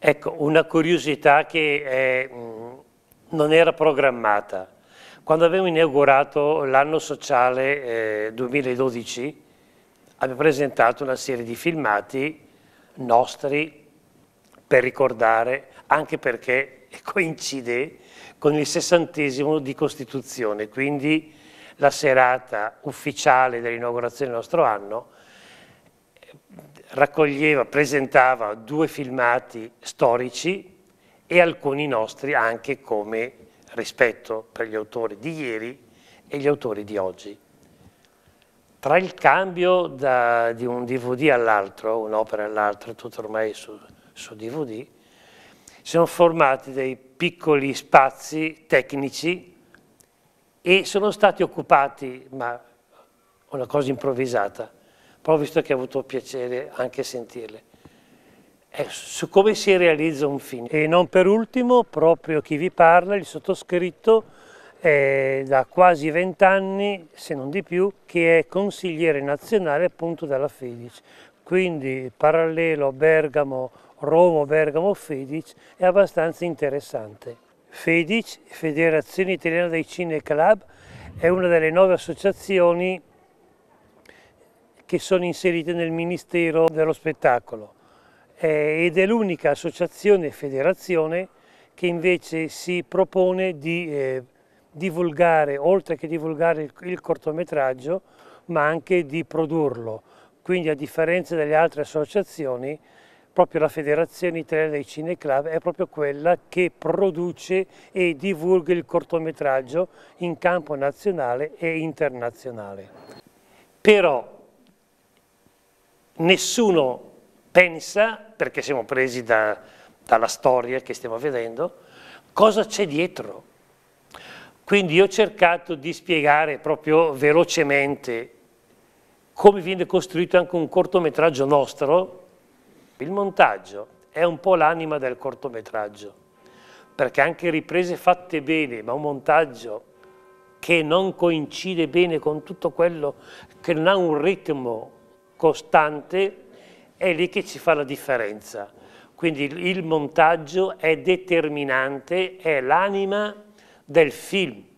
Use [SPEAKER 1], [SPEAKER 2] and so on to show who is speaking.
[SPEAKER 1] Ecco, una curiosità che è, eh, non era programmata. Quando abbiamo inaugurato l'anno sociale eh, 2012, abbiamo presentato una serie di filmati nostri per ricordare, anche perché coincide con il sessantesimo di Costituzione, quindi la serata ufficiale dell'inaugurazione del nostro anno raccoglieva, presentava due filmati storici e alcuni nostri anche come rispetto per gli autori di ieri e gli autori di oggi. Tra il cambio da, di un DVD all'altro, un'opera all'altra, tutto ormai su, su DVD, sono formati dei piccoli spazi tecnici e sono stati occupati, ma una cosa improvvisata, però visto che ha avuto piacere anche sentirle. È eh, su come si realizza un film. E non per ultimo, proprio chi vi parla, il sottoscritto, è da quasi vent'anni, se non di più, che è consigliere nazionale appunto della Fedic. Quindi parallelo Bergamo, Roma, Bergamo, Fedic è abbastanza interessante. Fedic, Federazione Italiana dei Cine Club, è una delle nove associazioni che sono inserite nel Ministero dello Spettacolo eh, ed è l'unica associazione e federazione che invece si propone di eh, divulgare, oltre che divulgare il, il cortometraggio, ma anche di produrlo. Quindi a differenza delle altre associazioni, proprio la Federazione Italiana dei Cineclub è proprio quella che produce e divulga il cortometraggio in campo nazionale e internazionale. Però nessuno pensa, perché siamo presi da, dalla storia che stiamo vedendo, cosa c'è dietro. Quindi io ho cercato di spiegare proprio velocemente come viene costruito anche un cortometraggio nostro, il montaggio è un po' l'anima del cortometraggio, perché anche riprese fatte bene, ma un montaggio che non coincide bene con tutto quello, che non ha un ritmo costante, è lì che ci fa la differenza. Quindi il montaggio è determinante, è l'anima del film,